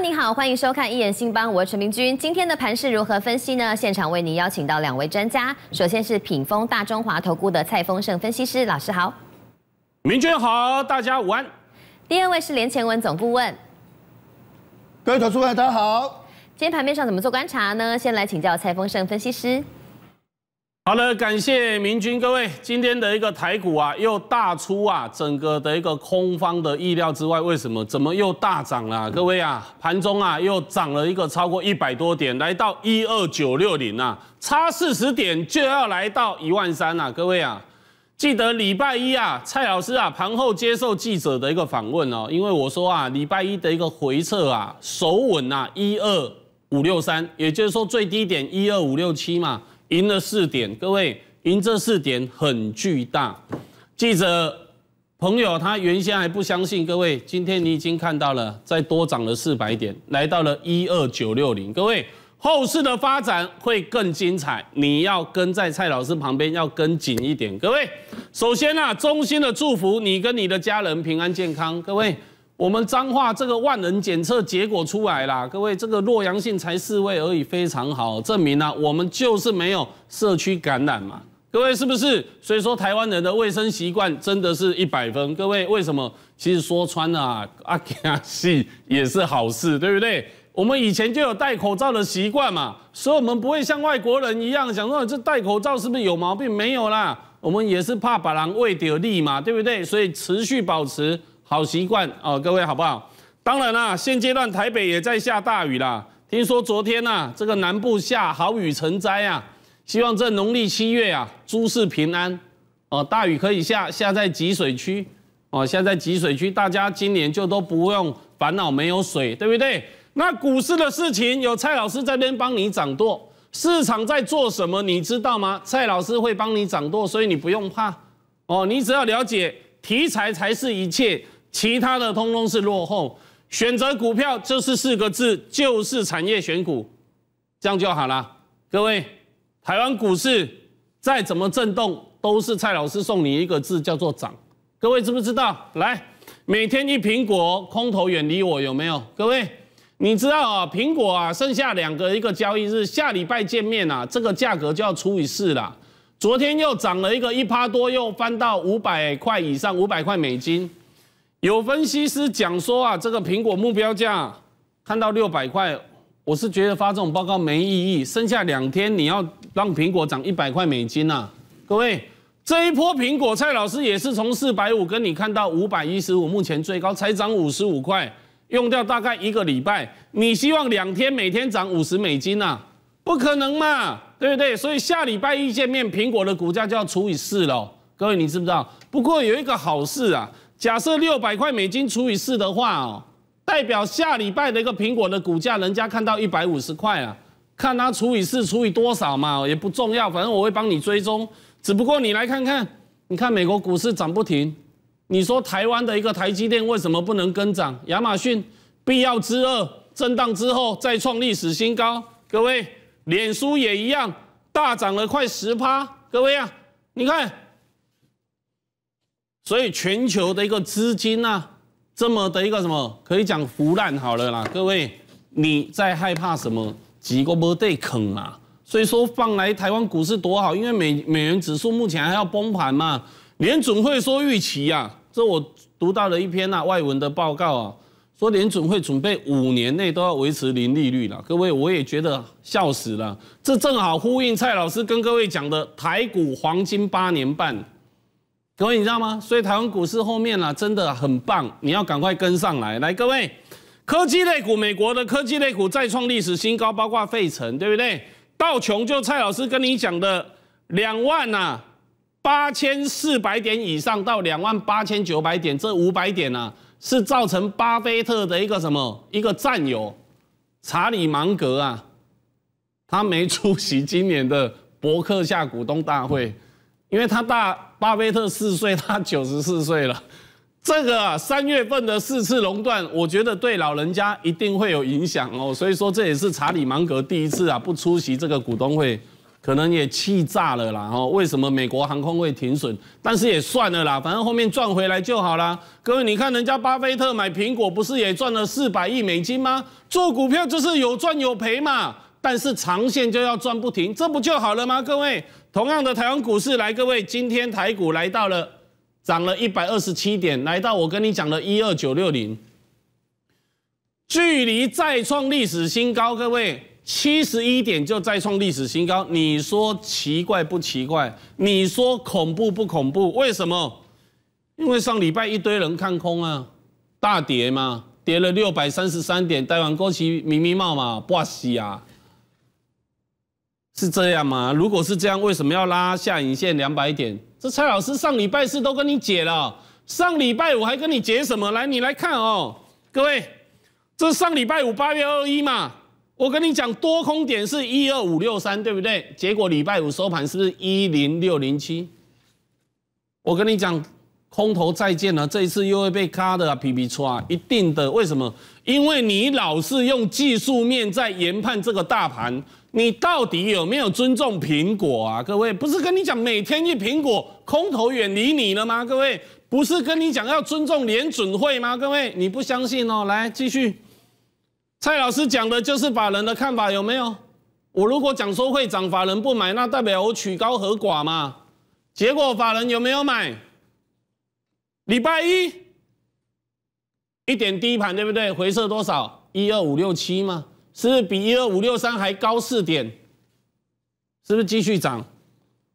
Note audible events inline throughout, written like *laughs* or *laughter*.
您好，欢迎收看《一眼兴邦》，我是陈明君。今天的盘市如何分析呢？现场为您邀请到两位专家，首先是品峰大中华投顾的蔡丰盛分析师，老师好。明君好，大家午安。第二位是连前文总顾问，各位投顾大家好。今天盘面上怎么做观察呢？先来请教蔡丰盛分析师。好了，感谢明君各位，今天的一个台股啊，又大出啊，整个的一个空方的意料之外，为什么？怎么又大涨了？各位啊，盘中啊又涨了一个超过一百多点，来到一二九六零啊，差四十点就要来到一万三了。各位啊，记得礼拜一啊，蔡老师啊，盘后接受记者的一个访问哦，因为我说啊，礼拜一的一个回撤啊，手稳啊一二五六三，也就是说最低点一二五六七嘛。赢了四点，各位，赢这四点很巨大。记者朋友，他原先还不相信，各位，今天你已经看到了，再多涨了四百点，来到了一二九六零。各位，后市的发展会更精彩，你要跟在蔡老师旁边要跟紧一点。各位，首先呢，衷心的祝福你跟你的家人平安健康。各位。我们彰化这个万人检测结果出来啦，各位，这个弱阳性才四位而已，非常好，证明了我们就是没有社区感染嘛。各位是不是？所以说，台湾人的卫生习惯真的是一百分。各位，为什么？其实说穿了，啊，客 *laughs* 气也是好事，对不对？我们以前就有戴口罩的习惯嘛，所以我们不会像外国人一样想说这戴口罩是不是有毛病？没有啦，我们也是怕把狼喂得力嘛，对不对？所以持续保持。好习惯哦，各位好不好？当然啦，现阶段台北也在下大雨啦。听说昨天呐，这个南部下好雨成灾啊。希望这农历七月啊，诸事平安哦。大雨可以下下在积水区哦，下在积水区，大家今年就都不用烦恼没有水，对不对？那股市的事情有蔡老师这边帮你掌舵，市场在做什么你知道吗？蔡老师会帮你掌舵，所以你不用怕哦。你只要了解题材才是一切。其他的通通是落后。选择股票就是四个字，就是产业选股，这样就好了。各位，台湾股市再怎么震动，都是蔡老师送你一个字，叫做涨。各位知不知道？来，每天一苹果，空头远离我，有没有？各位，你知道啊，苹果啊，剩下两个一个交易日，下礼拜见面啊，这个价格就要除以四了。昨天又涨了一个一趴多，又翻到五百块以上，五百块美金。有分析师讲说啊，这个苹果目标价看到六百块，我是觉得发这种报告没意义。剩下两天你要让苹果涨一百块美金啊，各位，这一波苹果，蔡老师也是从四百五跟你看到五百一十五，目前最高才涨五十五块，用掉大概一个礼拜。你希望两天每天涨五十美金啊？不可能嘛，对不对？所以下礼拜一见面，苹果的股价就要除以四了，各位你知不知道？不过有一个好事啊。假设六百块美金除以四的话哦，代表下礼拜的一个苹果的股价，人家看到一百五十块啊，看它除以四除以多少嘛，也不重要，反正我会帮你追踪。只不过你来看看，你看美国股市涨不停，你说台湾的一个台积电为什么不能跟涨？亚马逊必要之二震荡之后再创历史新高，各位，脸书也一样大涨了快十趴，各位啊，你看。所以全球的一个资金呐，这么的一个什么，可以讲腐烂好了啦。各位，你在害怕什么？几个波被坑啊？所以说放来台湾股市多好，因为美美元指数目前还要崩盘嘛。联准会说预期啊，这我读到了一篇啊外文的报告啊，说联准会准备五年内都要维持零利率了。各位，我也觉得笑死了，这正好呼应蔡老师跟各位讲的台股黄金八年半。各位，你知道吗？所以台湾股市后面啊，真的很棒，你要赶快跟上来。来，各位，科技类股，美国的科技类股再创历史新高，包括费城，对不对？道琼就蔡老师跟你讲的两万呐，八千四百点以上到两万八千九百点，这五百点啊，是造成巴菲特的一个什么？一个战友查理芒格啊，他没出席今年的伯克夏股东大会，因为他大。巴菲特四岁，他九十四岁了。这个三月份的四次熔断，我觉得对老人家一定会有影响哦。所以说，这也是查理芒格第一次啊不出席这个股东会，可能也气炸了啦。哦，为什么美国航空会停损？但是也算了啦，反正后面赚回来就好啦。各位，你看人家巴菲特买苹果不是也赚了四百亿美金吗？做股票就是有赚有赔嘛。但是长线就要赚不停，这不就好了吗？各位，同样的台湾股市来，各位，今天台股来到了涨了一百二十七点，来到我跟你讲的一二九六零，距离再创历史新高。各位，七十一点就再创历史新高，你说奇怪不奇怪？你说恐怖不恐怖？为什么？因为上礼拜一堆人看空啊，大跌嘛，跌了六百三十三点，台湾国旗明明冒嘛，不啊。是这样吗？如果是这样，为什么要拉下影线两百点？这蔡老师上礼拜四都跟你解了，上礼拜五还跟你解什么？来，你来看哦，各位，这上礼拜五八月二一嘛，我跟你讲多空点是一二五六三，对不对？结果礼拜五收盘是不是一零六零七？我跟你讲，空头再见了，这一次又会被卡的，皮皮出啊，一定的。为什么？因为你老是用技术面在研判这个大盘。你到底有没有尊重苹果啊？各位，不是跟你讲每天一苹果，空头远离你了吗？各位，不是跟你讲要尊重联准会吗？各位，你不相信哦？来继续，蔡老师讲的就是法人的看法，有没有？我如果讲说会长法人不买，那代表我曲高和寡嘛？结果法人有没有买？礼拜一一点低盘，对不对？回撤多少？一二五六七嘛。是不是比一二五六三还高四点？是不是继续涨？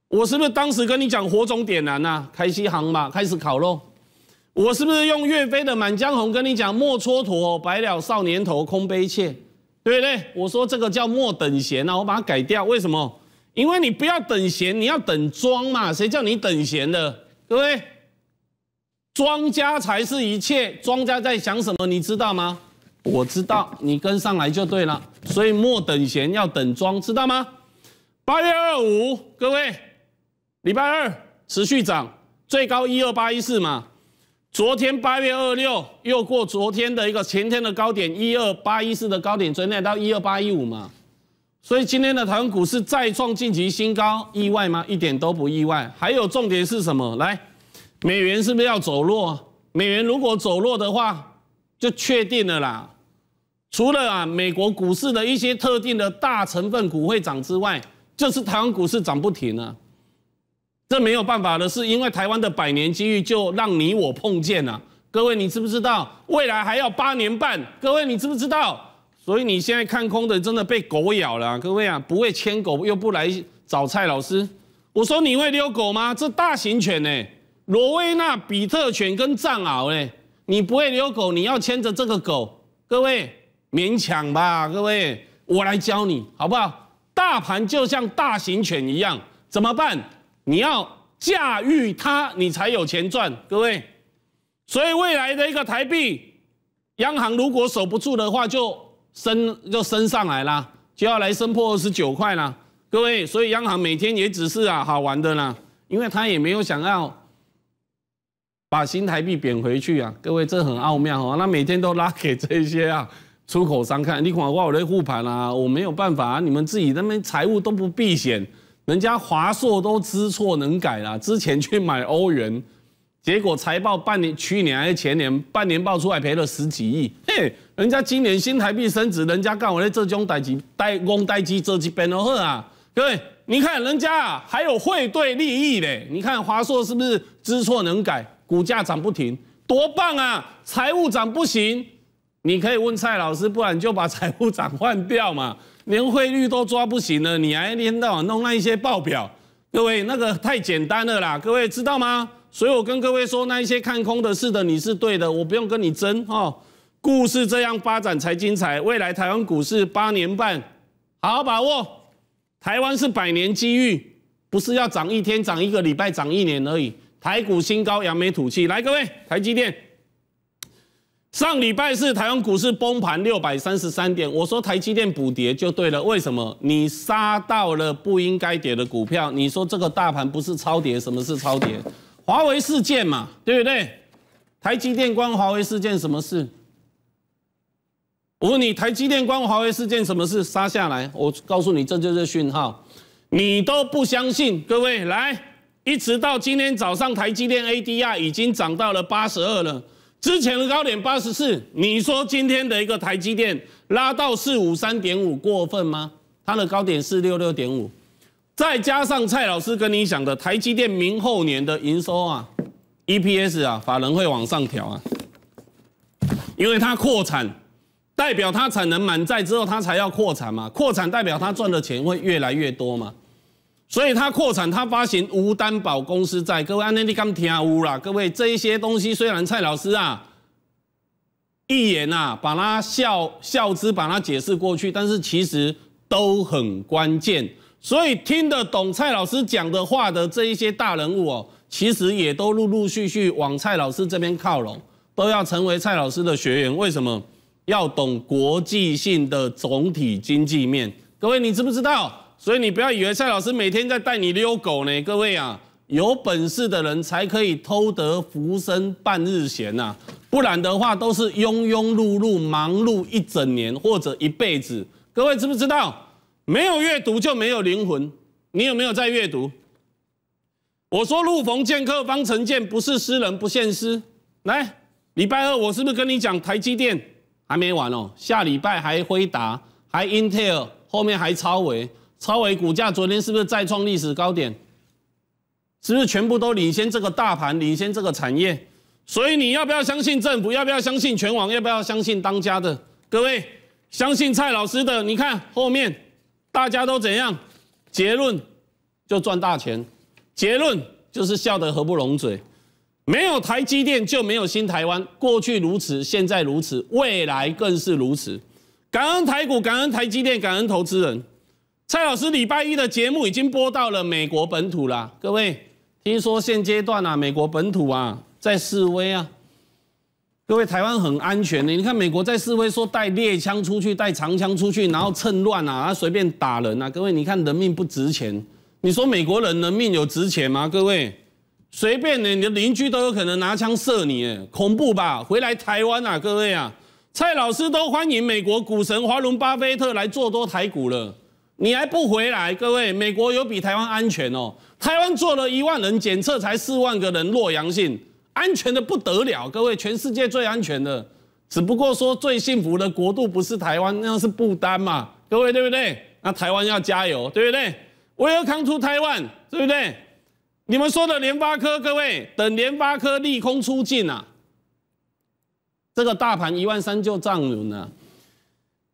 我是不是当时跟你讲火种点燃呐？开西航嘛开始烤肉。我是不是用岳飞的《满江红》跟你讲莫蹉跎，白了少年头，空悲切。对不对？我说这个叫莫等闲呐，我把它改掉。为什么？因为你不要等闲，你要等庄嘛。谁叫你等闲的？对不对？庄家才是一切，庄家在想什么，你知道吗？我知道你跟上来就对了，所以莫等闲，要等庄，知道吗？八月二五，各位，礼拜二持续涨，最高一二八一四嘛。昨天八月二六又过昨天的一个前天的高点一二八一四的高点，追奈到一二八一五嘛。所以今天的台湾股市再创近期新高，意外吗？一点都不意外。还有重点是什么？来，美元是不是要走弱？美元如果走弱的话。就确定了啦，除了啊美国股市的一些特定的大成分股会涨之外，就是台湾股市涨不停啊，这没有办法的，是因为台湾的百年机遇就让你我碰见了。各位，你知不知道未来还要八年半？各位，你知不知道？所以你现在看空的真的被狗咬了，各位啊，不会牵狗又不来找蔡老师，我说你会溜狗吗？这大型犬呢，罗威纳、比特犬跟藏獒呢？你不会遛狗，你要牵着这个狗，各位勉强吧，各位，我来教你好不好？大盘就像大型犬一样，怎么办？你要驾驭它，你才有钱赚，各位。所以未来的一个台币，央行如果守不住的话，就升就升上来了，就要来升破二十九块了，各位。所以央行每天也只是啊好玩的啦，因为他也没有想要。把新台币贬回去啊，各位，这很奥妙哦。那每天都拉给这些啊出口商看，你讲话我在护盘啊，我没有办法啊。你们自己那边财务都不避险，人家华硕都知错能改啦。之前去买欧元，结果财报半年去年还是前年半年报出来赔了十几亿。嘿，人家今年新台币升值，人家干我在浙江待机待光待机折几边哦呵啊，各位，你看人家啊还有汇兑利益嘞。你看华硕是不是知错能改？股价涨不停，多棒啊！财务长不行，你可以问蔡老师，不然就把财务长换掉嘛。连汇率都抓不行了，你还一天到晚弄那一些报表，各位那个太简单了啦，各位知道吗？所以，我跟各位说，那一些看空的是的，你是对的，我不用跟你争哈。故事这样发展才精彩，未来台湾股市八年半，好好把握。台湾是百年机遇，不是要涨一天、涨一个礼拜、涨一年而已。台股新高，扬眉吐气。来，各位，台积电。上礼拜是台湾股市崩盘六百三十三点，我说台积电补跌就对了。为什么？你杀到了不应该跌的股票，你说这个大盘不是超跌，什么是超跌？华为事件嘛，对不对？台积电关华为事件什么事？我问你，台积电关华为事件什么事？杀下来，我告诉你，这就是讯号。你都不相信，各位来。一直到今天早上，台积电 ADR 已经涨到了八十二了，之前的高点八十四。你说今天的一个台积电拉到四五三点五过分吗？它的高点四六六点五，再加上蔡老师跟你讲的，台积电明后年的营收啊，EPS 啊，法人会往上调啊，因为它扩产，代表它产能满载之后，它才要扩产嘛，扩产代表它赚的钱会越来越多嘛。所以他扩产，他发行无担保公司债。各位，安那你刚听乌啦？各位，这一些东西虽然蔡老师啊，一言呐，把它笑笑之，把它解释过去，但是其实都很关键。所以听得懂蔡老师讲的话的这一些大人物哦，其实也都陆陆续续往蔡老师这边靠拢，都要成为蔡老师的学员。为什么要懂国际性的总体经济面？各位，你知不知道？所以你不要以为蔡老师每天在带你溜狗呢，各位啊，有本事的人才可以偷得浮生半日闲呐，不然的话都是庸庸碌碌，忙碌一整年或者一辈子。各位知不知道？没有阅读就没有灵魂。你有没有在阅读？我说“路逢剑客方成剑，不是诗人不现诗”。来，礼拜二我是不是跟你讲台积电还没完哦，下礼拜还回答，还 Intel，后面还超维。超伟股价昨天是不是再创历史高点？是不是全部都领先这个大盘，领先这个产业？所以你要不要相信政府？要不要相信全网？要不要相信当家的？各位相信蔡老师的？你看后面大家都怎样？结论就赚大钱，结论就是笑得合不拢嘴。没有台积电就没有新台湾，过去如此，现在如此，未来更是如此。感恩台股，感恩台积电，感恩投资人。蔡老师礼拜一的节目已经播到了美国本土啦，各位听说现阶段啊，美国本土啊在示威啊，各位台湾很安全的，你看美国在示威说带猎枪出去，带长枪出去，然后趁乱啊，随便打人啊，各位你看人命不值钱，你说美国人人命有值钱吗？各位随便呢，你的邻居都有可能拿枪射你，恐怖吧？回来台湾啊，各位啊，蔡老师都欢迎美国股神华伦巴菲特来做多台股了。你还不回来，各位？美国有比台湾安全哦。台湾做了一万人检测，才四万个人弱阳性，安全的不得了，各位，全世界最安全的。只不过说最幸福的国度不是台湾，那是不丹嘛，各位对不对？那台湾要加油，对不对？我要 i 出台湾，对不对？你们说的联发科，各位等联发科利空出尽啊，这个大盘一万三就涨了。呢。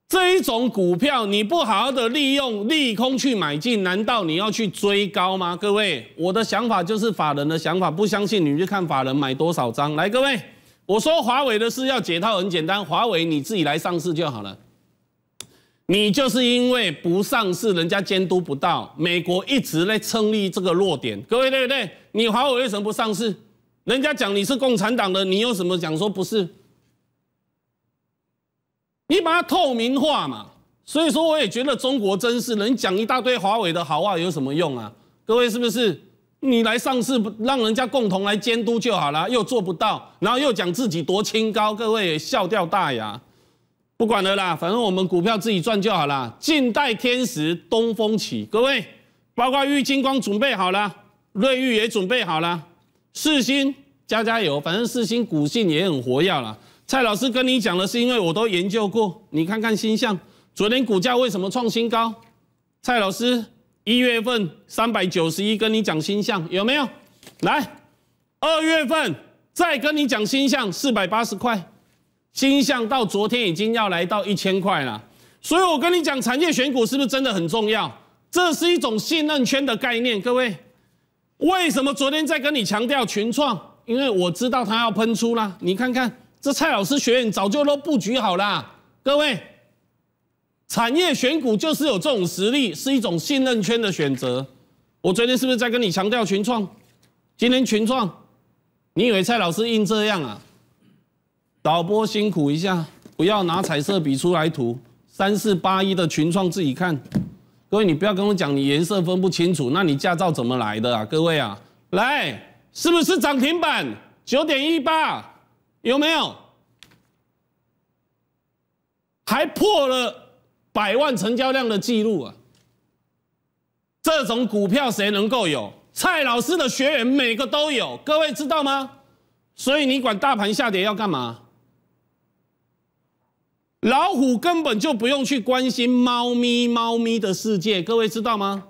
这一种股票，你不好好的利用利空去买进，难道你要去追高吗？各位，我的想法就是法人的想法，不相信你去就看法人买多少张。来，各位，我说华为的事要解套很简单，华为你自己来上市就好了。你就是因为不上市，人家监督不到。美国一直在趁立这个弱点，各位对不对？你华为为什么不上市？人家讲你是共产党的，你有什么讲说不是？你把它透明化嘛，所以说我也觉得中国真是能讲一大堆华为的好话有什么用啊？各位是不是？你来上市，让人家共同来监督就好了，又做不到，然后又讲自己多清高，各位笑掉大牙。不管了啦，反正我们股票自己赚就好啦。近代天时东风起，各位，包括玉金光准备好了，瑞玉也准备好了，四新加加油，反正四新股性也很活跃了。蔡老师跟你讲的是，因为我都研究过，你看看星象，昨天股价为什么创新高？蔡老师一月份三百九十一，跟你讲星象有没有？来，二月份再跟你讲星象四百八十块，星象到昨天已经要来到一千块了，所以我跟你讲产业选股是不是真的很重要？这是一种信任圈的概念，各位，为什么昨天在跟你强调群创？因为我知道它要喷出啦，你看看。这蔡老师学院早就都布局好了，各位，产业选股就是有这种实力，是一种信任圈的选择。我最近是不是在跟你强调群创？今天群创，你以为蔡老师硬这样啊？导播辛苦一下，不要拿彩色笔出来涂，三四八一的群创自己看。各位，你不要跟我讲你颜色分不清楚，那你驾照怎么来的啊？各位啊，来，是不是涨停板九点一八？有没有？还破了百万成交量的记录啊！这种股票谁能够有？蔡老师的学员每个都有，各位知道吗？所以你管大盘下跌要干嘛？老虎根本就不用去关心猫咪猫咪的世界，各位知道吗？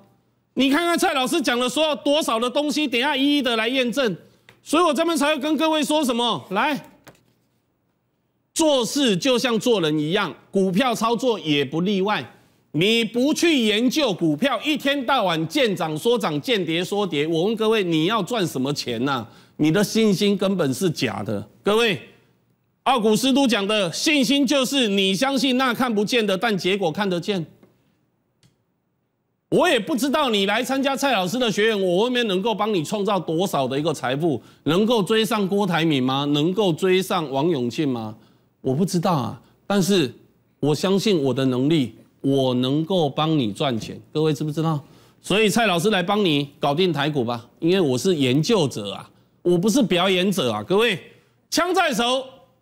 你看看蔡老师讲的说多少的东西，等下一一的来验证。所以我这边才会跟各位说什么，来。做事就像做人一样，股票操作也不例外。你不去研究股票，一天到晚见涨说涨，见跌说跌。我问各位，你要赚什么钱呢？你的信心根本是假的。各位，奥古斯都讲的信心就是你相信那看不见的，但结果看得见。我也不知道你来参加蔡老师的学员，我后面能够帮你创造多少的一个财富，能够追上郭台铭吗？能够追上王永庆吗？我不知道啊，但是我相信我的能力，我能够帮你赚钱，各位知不知道？所以蔡老师来帮你搞定台股吧，因为我是研究者啊，我不是表演者啊，各位枪在手，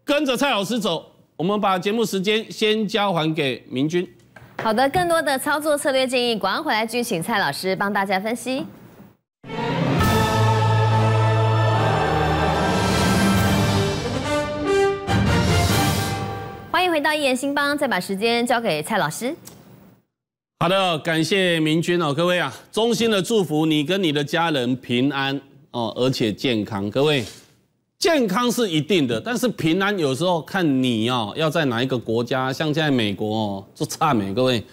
跟着蔡老师走，我们把节目时间先交还给明君。好的，更多的操作策略建议，广安回来去请蔡老师帮大家分析。先迎回到一言兴邦，再把时间交给蔡老师。好的，感谢明君哦，各位啊，衷心的祝福你跟你的家人平安哦，而且健康。各位，健康是一定的，但是平安有时候看你哦，要在哪一个国家，像在美国就差美。各位，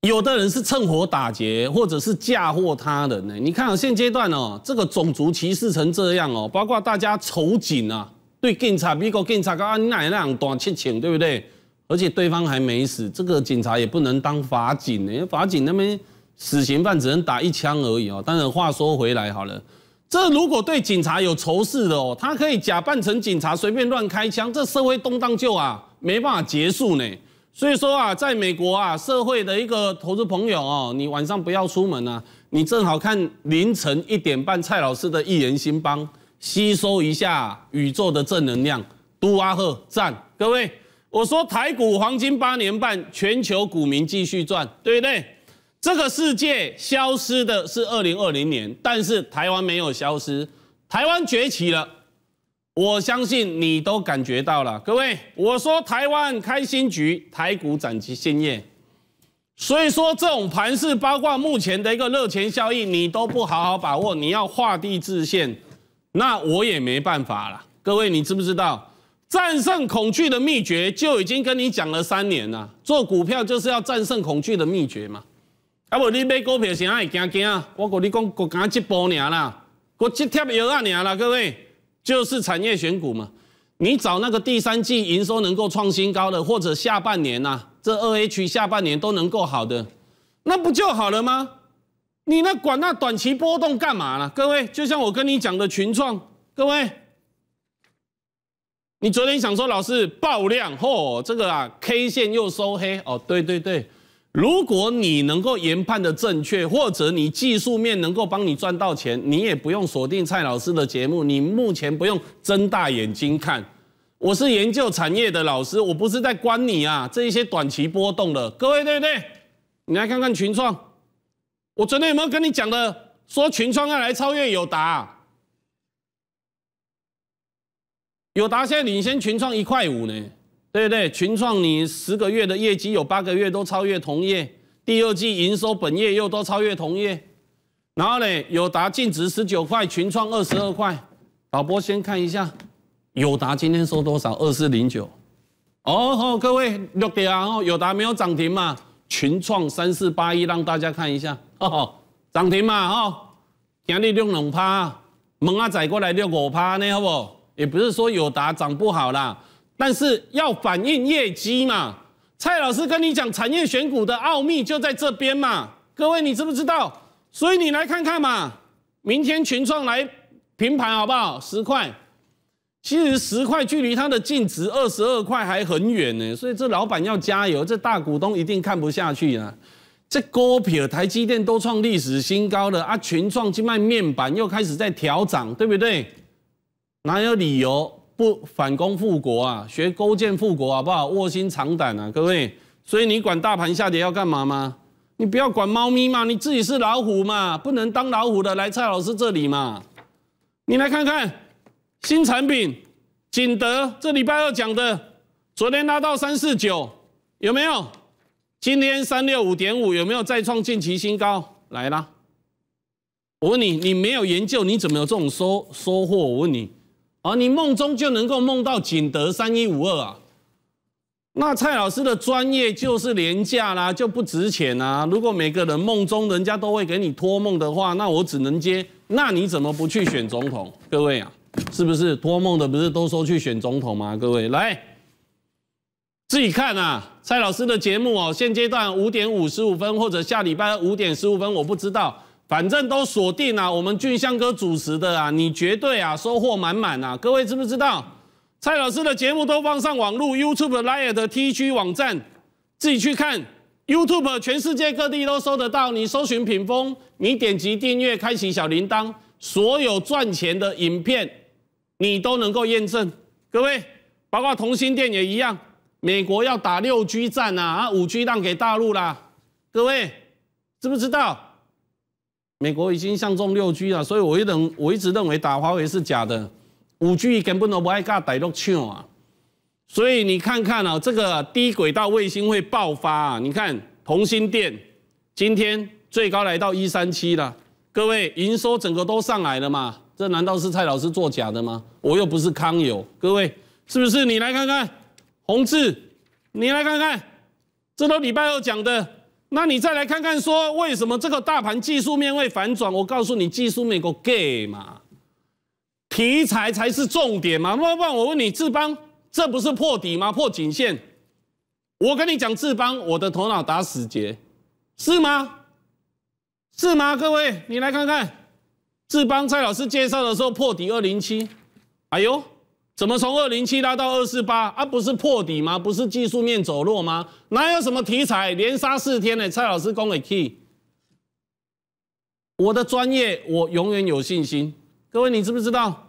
有的人是趁火打劫，或者是嫁祸他人呢？你看现阶段哦，这个种族歧视成这样哦，包括大家仇紧啊。对警察，美国警察讲啊，你哪样短七枪，对不对？而且对方还没死，这个警察也不能当法警呢。法警那边死刑犯只能打一枪而已哦。当然话说回来好了，这如果对警察有仇视的哦，他可以假扮成警察随便乱开枪，这社会动荡就啊没办法结束呢。所以说啊，在美国啊，社会的一个投资朋友哦，你晚上不要出门啊，你正好看凌晨一点半蔡老师的《一言兴邦》。吸收一下宇宙的正能量，都阿赫赞各位。我说台股黄金八年半，全球股民继续赚，对不对？这个世界消失的是二零二零年，但是台湾没有消失，台湾崛起了。我相信你都感觉到了，各位。我说台湾开新局，台股展旗鲜艳。所以说这种盘市八卦，目前的一个热钱效应，你都不好好把握，你要画地自限。那我也没办法了，各位，你知不知道战胜恐惧的秘诀就已经跟你讲了三年了。做股票就是要战胜恐惧的秘诀嘛，啊不，你买股票谁会惊惊啊？我跟你讲，我敢一步啦，我只贴腰啊啦，各位，就是产业选股嘛。你找那个第三季营收能够创新高的，或者下半年呐，这二 H 下半年都能够好的，那不就好了吗？你那管那短期波动干嘛呢？各位，就像我跟你讲的群创，各位，你昨天想说老师爆量，嚯，这个啊 K 线又收黑哦，对对对，如果你能够研判的正确，或者你技术面能够帮你赚到钱，你也不用锁定蔡老师的节目，你目前不用睁大眼睛看，我是研究产业的老师，我不是在关你啊这一些短期波动的，各位对不对？你来看看群创。我昨天有没有跟你讲的？说群创要来超越友达，友达现在领先群创一块五呢。对不对？群创你十个月的业绩有八个月都超越同业，第二季营收本业又都超越同业。然后呢，友达净值十九块，群创二十二块。导播先看一下，友达今天收多少？二四零九。哦吼，各位六点啊！哦，友达没有涨停嘛？群创三四八一，让大家看一下。哦，涨停嘛，哦，今日两龙趴，蒙阿仔过来六五趴呢，好不？也不是说友达涨不好啦，但是要反映业绩嘛。蔡老师跟你讲，产业选股的奥秘就在这边嘛。各位，你知不知道？所以你来看看嘛。明天群创来平盘好不好？十块，其实十块距离它的净值二十二块还很远呢，所以这老板要加油，这大股东一定看不下去啊。这股票，台积电都创历史新高了啊！群创去卖面板又开始在调涨，对不对？哪有理由不反攻复国啊？学勾践复国好不好？卧薪尝胆啊，各位！所以你管大盘下跌要干嘛吗？你不要管猫咪嘛，你自己是老虎嘛，不能当老虎的来蔡老师这里嘛！你来看看新产品，景德这礼拜二讲的，昨天拉到三四九，有没有？今天三六五点五有没有再创近期新高？来了，我问你，你没有研究，你怎么有这种收收获？我问你，啊，你梦中就能够梦到景德三一五二啊？那蔡老师的专业就是廉价啦，就不值钱啊？如果每个人梦中人家都会给你托梦的话，那我只能接。那你怎么不去选总统？各位啊，是不是托梦的不是都说去选总统吗？各位来。自己看啊，蔡老师的节目哦，现阶段五点五十五分或者下礼拜五点十五分，我不知道，反正都锁定了，我们俊相哥主持的啊，你绝对啊收获满满啊！各位知不知道，蔡老师的节目都放上网络，YouTube、l i a e 的 TG 网站，自己去看，YouTube 全世界各地都搜得到，你搜寻屏风，你点击订阅，开启小铃铛，所有赚钱的影片，你都能够验证。各位，包括同心店也一样。美国要打六 G 战啊！啊，五 G 让给大陆啦，各位知不知道？美国已经相中六 G 了，所以我一认我一直认为打华为是假的，五 G 根本都不爱干大陆抢啊！所以你看看啊，这个低轨道卫星会爆发啊！你看同心电今天最高来到一三七了，各位营收整个都上来了嘛？这难道是蔡老师作假的吗？我又不是康友，各位是不是？你来看看。洪志，你来看看，这都礼拜二讲的。那你再来看看，说为什么这个大盘技术面会反转？我告诉你，技术面个 g a y 嘛，题材才是重点嘛。那不然我问你，志邦这不是破底吗？破颈线。我跟你讲，志邦，我的头脑打死结，是吗？是吗？各位，你来看看，志邦蔡老师介绍的时候破底二零七，哎呦。怎么从二零七拉到二四八啊？不是破底吗？不是技术面走弱吗？哪有什么题材？连杀四天呢？蔡老师，恭喜 key。我的专业，我永远有信心。各位，你知不知道，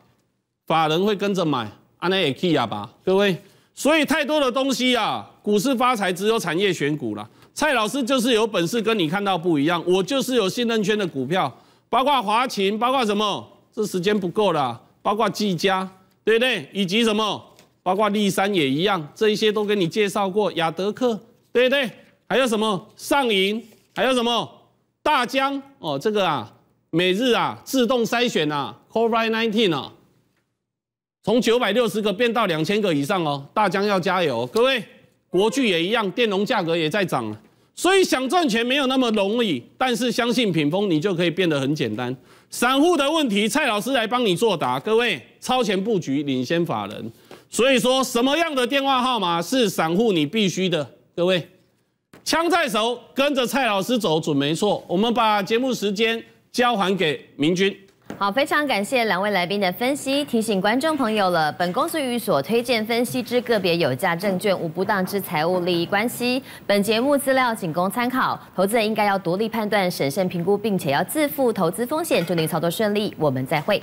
法人会跟着买？安那也 key 啊吧，各位。所以太多的东西啊，股市发财只有产业选股了。蔡老师就是有本事，跟你看到不一样。我就是有信任圈的股票，包括华勤，包括什么？这时间不够了，包括技嘉。对对，以及什么，包括立山也一样，这些都跟你介绍过。亚德克，对对，还有什么上银，还有什么大江哦，这个啊，每日啊自动筛选啊 c o r o n r Nineteen 啊，从九百六十个变到两千个以上哦。大江要加油，各位，国巨也一样，电容价格也在涨，所以想赚钱没有那么容易，但是相信品峰，你就可以变得很简单。散户的问题，蔡老师来帮你作答。各位超前布局，领先法人，所以说什么样的电话号码是散户？你必须的。各位，枪在手，跟着蔡老师走准没错。我们把节目时间交还给明君。好，非常感谢两位来宾的分析，提醒观众朋友了。本公司与所推荐分析之个别有价证券无不当之财务利益关系，本节目资料仅供参考，投资人应该要独立判断、审慎评估，并且要自负投资风险。祝您操作顺利，我们再会。